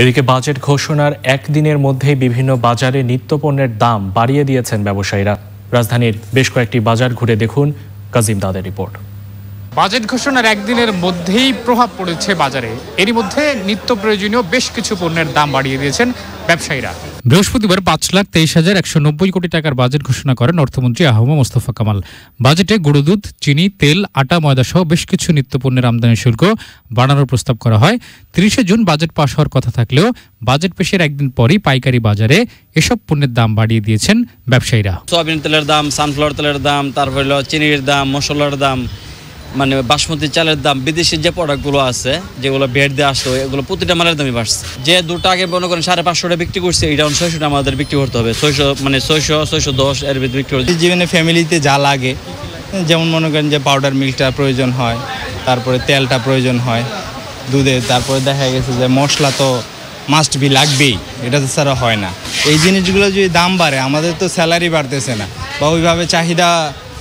এদিকে বাজেট ঘোষণার একদিনের মধ্যেই বিভিন্ন বাজারে নিত্যপণ্যের দাম বাড়িয়ে দিয়েছেন ব্যবসায়ীরা রাজধানীর বেশ কয়েকটি বাজার ঘুরে দেখুন কাজিম দাদের রিপোর্ট বাজেট ঘোষণার একদিনের মধ্যেই প্রভাব পড়েছে বাজারে এরই মধ্যে নিত্য প্রয়োজনীয় বেশ কিছু পণ্যের দাম বাড়িয়ে দিয়েছেন ব্যবসায়ীরা বৃহস্পতিবার পাঁচ লাখ তেইশ হাজার একশো নব্বই কোটি টাকার বাজেট ঘোষণা করেন অর্থমন্ত্রী আহমা মোস্তফা কামাল বাজেটে গুঁড়োদুধ চিনি তেল আটা ময়দা সহ বেশ কিছু নিত্যপণ্যের আমদানি শুল্ক বাড়ানোর প্রস্তাব করা হয় তিরিশে জুন বাজেট পাশ হওয়ার কথা থাকলেও বাজেট পেশের একদিন পরই পাইকারি বাজারে এসব পণ্যের দাম বাড়িয়ে দিয়েছেন ব্যবসায়ীরা সয়াবিন তেলের দাম সানফ্লাওয়ার তেলের দাম তারপর চিনির দাম মশলার দাম মানে বাসমতি চালের দাম বিদেশি যে প্রোডাক্টগুলো আছে যেগুলো ভেট দিয়ে আসলো এগুলো প্রতিটা মালের দামই বাড়ছে যে দুটো আগে মনে করেন সাড়ে পাঁচশো টাকা বিক্রি করছে এটা ছয়শো টাকা আমাদের বিক্রি করতে হবে ছয়শো মানে ছয়শো ছয়শো দশ এর ভিতরে বিক্রি করছে জীবনে ফ্যামিলিতে যা লাগে যেমন মনে করেন যে পাউডার মিল্কটা প্রয়োজন হয় তারপরে তেলটা প্রয়োজন হয় দুধে তারপরে দেখা গেছে যে মশলা তো মাস্ট বি লাগবেই এটা তো ছাড়া হয় না এই জিনিসগুলো যদি দাম বাড়ে আমাদের তো স্যালারি বাড়তেছে না বা ওইভাবে চাহিদা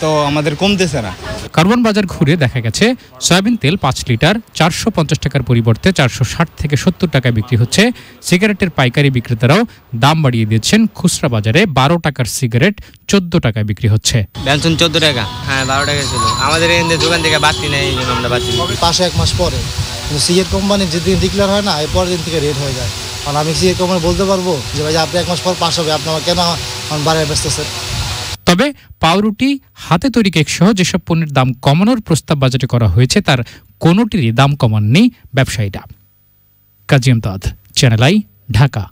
তো আমাদের কমতেছে না কার্বন বাজার ঘুরে দেখা গেছে সয়াবিন তেল পাঁচ লিটার চারশো পঞ্চাশ টাকার পরিবর্তে চারশো ষাট থেকে সত্তর টাকায় বিক্রি হচ্ছে সিগারেটের পাইকারি বিক্রেতারাও দাম বাড়িয়ে দিয়েছেন খুচরা বাজারে বারো টাকার সিগারেট চোদ্দ টাকায় বিক্রি হচ্ছে বেলসন চোদ্দ টাকা হ্যাঁ বারো টাকা ছিল আমাদের দোকান থেকে বাড়তি নেই আমরা বাড়তি পাশে এক মাস পরে কিন্তু সিগারেট কোম্পানি যেদিন ডিক্লেয়ার হয় না এরপর দিন থেকে রেট হয়ে যায় কারণ আমি সিগারেট কোম্পানি বলতে পারবো যে ভাই আপনি এক মাস পর পাশ হবে আপনার কেন আমার বাড়ায় ব্যস্ত স্যার তবে পাউরুটি হাতে তৈরি সহ যেসব পণ্যের দাম কমানোর প্রস্তাব বাজেটে করা হয়েছে তার কোনোটিরই দাম কমাননি ব্যবসায়ীরা কাজী দাদ চ্যানেল আই ঢাকা